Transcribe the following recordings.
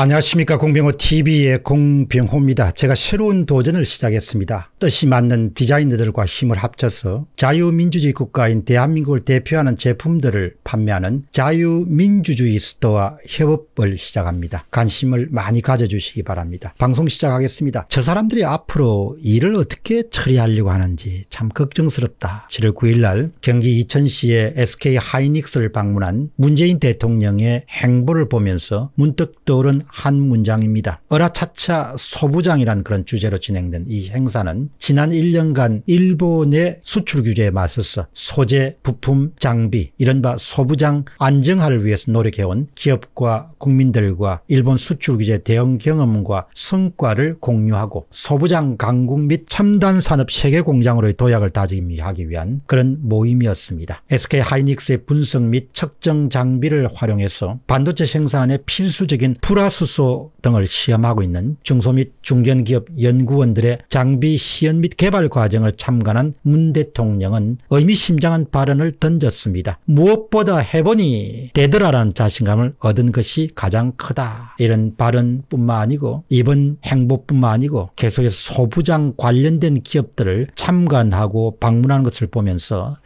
안녕하십니까 공병호 TV의 공병호입니다. 제가 새로운 도전을 시작했습니다. 뜻이 맞는 디자이너들과 힘을 합쳐서 자유민주주의 국가인 대한민국을 대표하는 제품들을 판매하는 자유민주주의 스토어 협업을 시작합니다. 관심을 많이 가져주시기 바랍니다. 방송 시작하겠습니다. 저 사람들이 앞으로 일을 어떻게 처리하려고 하는지 참 걱정스럽다. 7월 9일 날 경기 이천시의 SK 하이닉스를 방문한 문재인 대통령의 행보를 보면서 문득 떠오른 한 문장입니다. 어라차차 소부장이란 그런 주제로 진행된 이 행사는 지난 1년간 일본의 수출 규제에 맞서서 소재, 부품, 장비 이른바 소부장 안정화를 위해서 노력해온 기업과 국민들과 일본 수출 규제 대응 경험과 성과를 공유하고 소부장 강국 및 첨단 산업 세계 공장으로의 도약을 다짐하기 위한 그런 모임이었습니다. SK 하이닉스의 분석 및 측정 장비를 활용해서 반도체 생산에 필수적인 불라수소 등을 시험하고 있는 중소 및 중견기업 연구원들의 장비 시 시연 및 개발 과정을 참관한 문 대통령은 의미심장한 발언을 던졌습니다. 무엇보다 해보니 되더라라는 자신감을 얻은 것이 가장 크다. 이런 발언뿐만 아니고 이번 행보뿐만 아니고 계속해서 소부장 관련된 기업들을 참관하고 방문하는 것을 보면서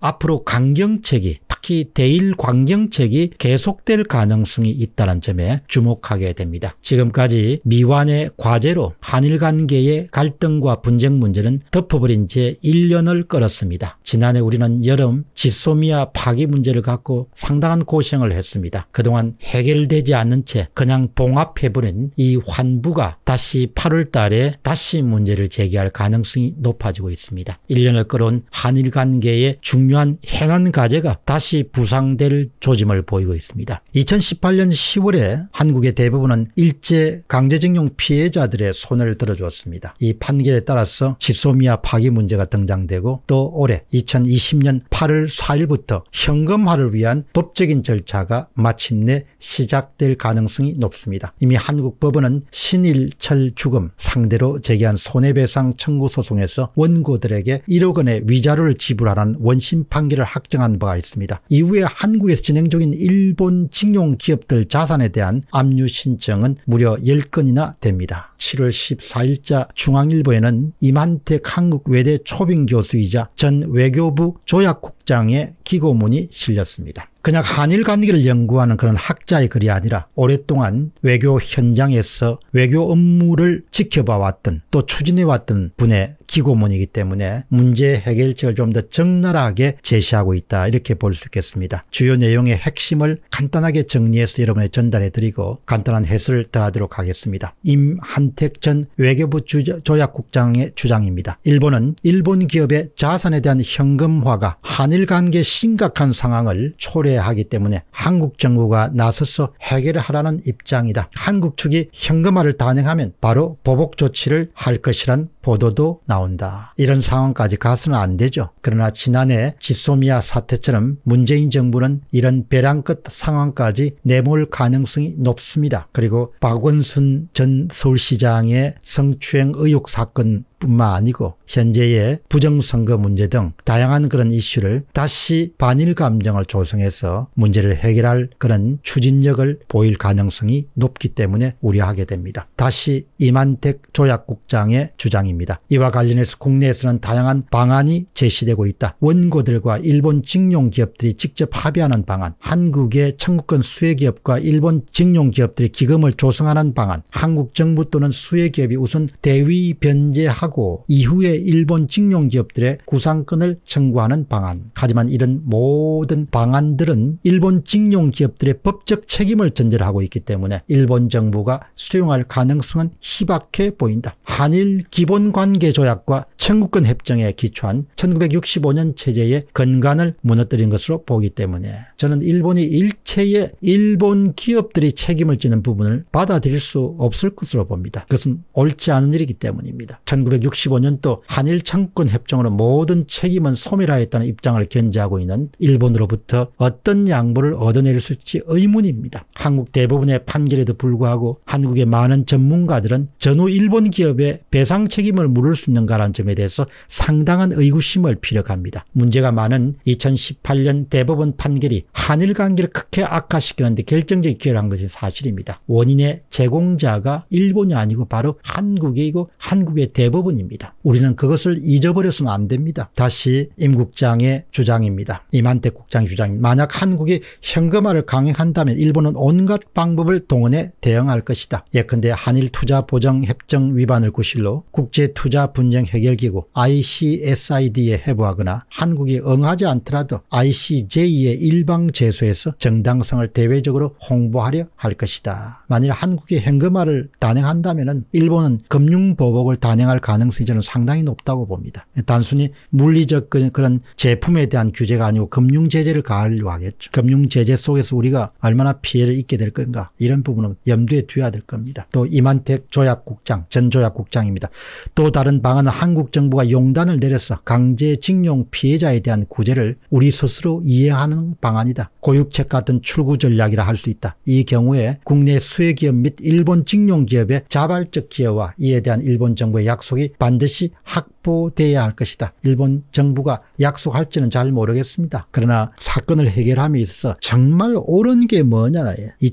앞으로 강경책이 특히 대일 광경책이 계속될 가능성이 있다는 점에 주목하게 됩니다. 지금까지 미완의 과제로 한일 관계의 갈등과 분쟁 문제는 덮어버린 지 1년을 끌었습니다. 지난해 우리는 여름 지소미아 파기 문제를 갖고 상당한 고생을 했습니다. 그동안 해결되지 않는 채 그냥 봉합해버린 이 환부가 다시 8월 달에 다시 문제를 제기할 가능성이 높아지고 있습니다. 1년을 끌어온 한일 관계의 중요한 행안 과제가 다시 다시 부상될 조짐을 보이고 있습니다. 2018년 10월에 한국의 대부분은 일제 강제징용 피해자들의 손을 들어주었습니다. 이 판결에 따라서 지소미아 파기 문제가 등장되고 또 올해 2020년 8월 4일부터 현금화를 위한 법적인 절차가 마침내 시작될 가능성이 높습니다. 이미 한국 법원은 신일철 죽음 상대로 제기한 손해배상 청구 소송에서 원고들에게 1억 원의 위자료를 지불하는 원심 판결을 확정한 바가 있습니다. 이후에 한국에서 진행 중인 일본 징용 기업들 자산에 대한 압류 신청은 무려 10건이나 됩니다. 7월 14일자 중앙일보에는 임한택 한국외대 초빙 교수이자 전 외교부 조약국장의 기고문이 실렸습니다. 그냥 한일 관계를 연구하는 그런 학자의 글이 아니라 오랫동안 외교 현장에서 외교 업무를 지켜봐 왔던 또 추진해 왔던 분의 기고문이기 때문에 문제 해결책을 좀 더 적나라하게 제시하고 있다 이렇게 볼 수 있겠습니다. 주요 내용의 핵심을 간단하게 정리해서 여러분에 전달해 드리고 간단한 해설을 더하도록 하겠습니다. 임한택 전 외교부 조약국장의 주장입니다. 일본은 일본 기업의 자산에 대한 현금화가 한일 관계 심각한 상황을 초래 해야 하기 때문에 한국 정부가 나서서 해결을 하라는 입장이다. 한국 측이 현금화를 단행하면 바로 보복 조치를 할 것이란 보도도 나온다. 이런 상황까지 가서는 안 되죠. 그러나 지난해 지소미아 사태처럼 문재인 정부는 이런 배랑끝 상황까지 내몰 가능성이 높습니다. 그리고 박원순 전 서울시장의 성추행 의혹 사건 뿐만 아니고 현재의 부정선거 문제 등 다양한 그런 이슈를 다시 반일 감정을 조성해서 문제를 해결할 그런 추진력을 보일 가능성이 높기 때문에 우려하게 됩니다. 다시 이만택 조약국장의 주장입니다. 이와 관련해서 국내에서는 다양한 방안이 제시되고 있다. 원고들과 일본 직용기업들이 직접 합의하는 방안, 한국의 청구권 수혜기업과 일본 직용기업들이 기금을 조성하는 방안, 한국 정부 또는 수혜기업이 우선 대위 변제하 고 하고 이후에 일본 직용 기업들의 구상권을 청구하는 방안. 하지만 이런 모든 방안들은 일본 직용 기업들의 법적 책임을 전제로 하고 있기 때문에 일본 정부가 수용할 가능성은 희박해 보인다. 한일 기본관계 조약과 청구권 협정에 기초한 1965년 체제의 근간을 무너뜨린 것으로 보기 때문에 저는 일본이 일체의 일본 기업들이 책임을 지는 부분을 받아들일 수 없을 것으로 봅니다. 그것은 옳지 않은 일이기 때문입니다. 1 9 6 1965년도 한일 청권 협정으로 모든 책임은 소멸하였다는 입장을 견지하고 있는 일본으로부터 어떤 양보를 얻어낼 수있지 의문입니다. 한국 대법원의 판결에도 불구하고 한국의 많은 전문가들은 전후 일본 기업의 배상 책임을 물을 수 있는가라는 점에 대해서 상당한 의구심을 피력합니다. 문제가 많은 2018년 대법원 판결이 한일 관계를 크게 악화시키는데 결정적 기여를 한 것이 사실입니다. 원인의 제공자가 일본이 아니고 바로 한국이고 한국의 대법원 부분입니다. 우리는 그것을 잊어버렸으면안 됩니다. 다시 임국장의 주장입니다. 이만택 국장 주장 입니다 만약 한국이 현금화를 강행한다면 일본은 온갖 방법을 동원해 대응할 것이다. 예컨대 한일 투자 보정 협정 위반을 구실로 국제 투자 분쟁 해결기구 ICSID에 해부하거나 한국이 응하지 않더라도 ICJ의 일방 제소에서 정당성을 대외적으로 홍보하려 할 것이다. 만일 한국이 현금화를 단행한다면 일본은 금융보복을 단행할 가능성이 가능성이 저는 상당히 높다고 봅니다. 단순히 물리적 그 그런 제품에 대한 규제가 아니고 금융제재를 가하려고 하겠죠. 금융제재 속에서 우리가 얼마나 피해를 입게 될 건가 이런 부분은 염두에 두어야 될 겁니다. 또 이만택 조약국장 전 조약국장입니다. 또 다른 방안은 한국 정부가 용단을 내려서 강제징용 피해자에 대한 구제를 우리 스스로 이해하는 방안이다. 고육책 같은 출구 전략이라 할 수 있다. 이 경우에 국내 수혜기업 및 일본 징용기업의 자발적 기여와 이에 대한 일본 정부의 약속이 반드시 학 확보돼야 할 것이다. 일본 정부가 약속할지는 잘 모르겠습니다. 그러나 사건을 해결함에 있어서 정말 옳은 게 뭐냐나 요2 0 1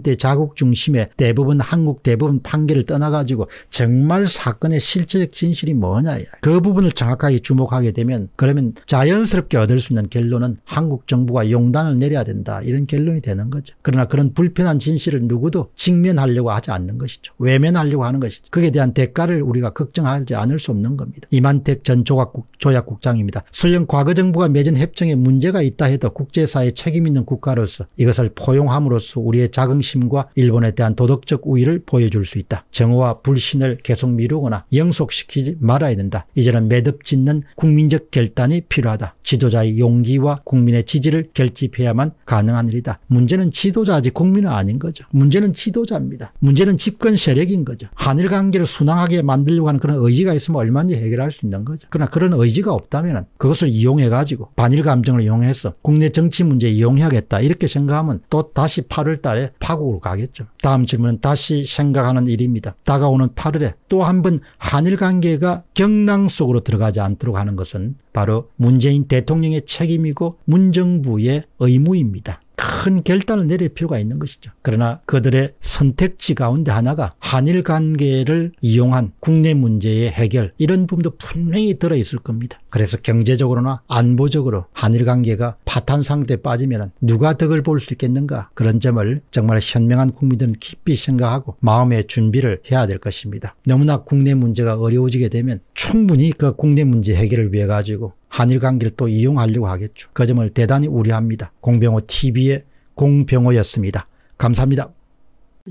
8년때 자국 중심의 대부분 한국 대부분 판결을 떠나가지고 정말 사건의 실체적 진실이 뭐냐 그 부분을 정확하게 주목하게 되면 그러면 자연스럽게 얻을 수 있는 결론은 한국 정부가 용단을 내려야 된다 이런 결론이 되는 거죠. 그러나 그런 불편한 진실을 누구도 직면하려고 하지 않는 것이죠. 외면하려고 하는 것이죠. 그에 대한 대가를 우리가 걱정하지 않을 수 없는 겁니다. 있니다 이만택 전 조각국, 조약국장입니다. 설령 과거 정부가 맺은 협정에 문제가 있다 해도 국제사회 책임 있는 국가로서 이것을 포용함으로써 우리의 자긍심과 일본에 대한 도덕적 우위를 보여줄 수 있다. 정오와 불신을 계속 미루거나 영속시키지 말아야 된다. 이제는 매듭 짓는 국민적 결단이 필요하다. 지도자의 용기와 국민의 지지를 결집해야만 가능한 일이다. 문제는 지도자지 국민은 아닌 거죠. 문제는 지도자입니다. 문제는 집권 세력인 거죠. 한일 관계를 순항하게 만들려고 하는 그런 의지가 있으면 얼마든지 문제 해결할 수 있는 거죠. 그러나 그런 의지가 없다면 그것을 이용해가지고 반일 감정을 이용해서 국내 정치 문제 이용해야겠다 이렇게 생각하면 또 다시 8월 달에 파국으로 가겠죠. 다음 질문은 다시 생각하는 일입니다. 다가오는 8월에 또 한 번 한일 관계가 경랑 속으로 들어가지 않도록 하는 것은 바로 문재인 대통령의 책임이고 문정부의 의무입니다. 큰 결단을 내릴 필요가 있는 것이죠. 그러나 그들의 선택지 가운데 하나가 한일 관계를 이용한 국내 문제의 해결 이런 부분도 분명히 들어있을 겁니다. 그래서 경제적으로나 안보적으로 한일 관계가 파탄 상태에 빠지면 누가 덕을 볼 수 있겠는가 그런 점을 정말 현명한 국민들은 깊이 생각하고 마음의 준비를 해야 될 것입니다. 너무나 국내 문제가 어려워지게 되면 충분히 그 국내 문제 해결을 위해 가지고 한일 관계를 또 이용하려고 하겠죠. 그 점을 대단히 우려합니다. 공병호TV의 공병호였습니다. 감사합니다.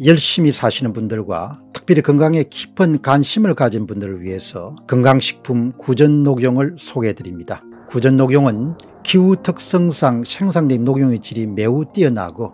열심히 사시는 분들과 특별히 건강에 깊은 관심을 가진 분들을 위해서 건강식품 구전녹용을 소개해드립니다. 구전녹용은 기후 특성상 생산된 녹용의 질이 매우 뛰어나고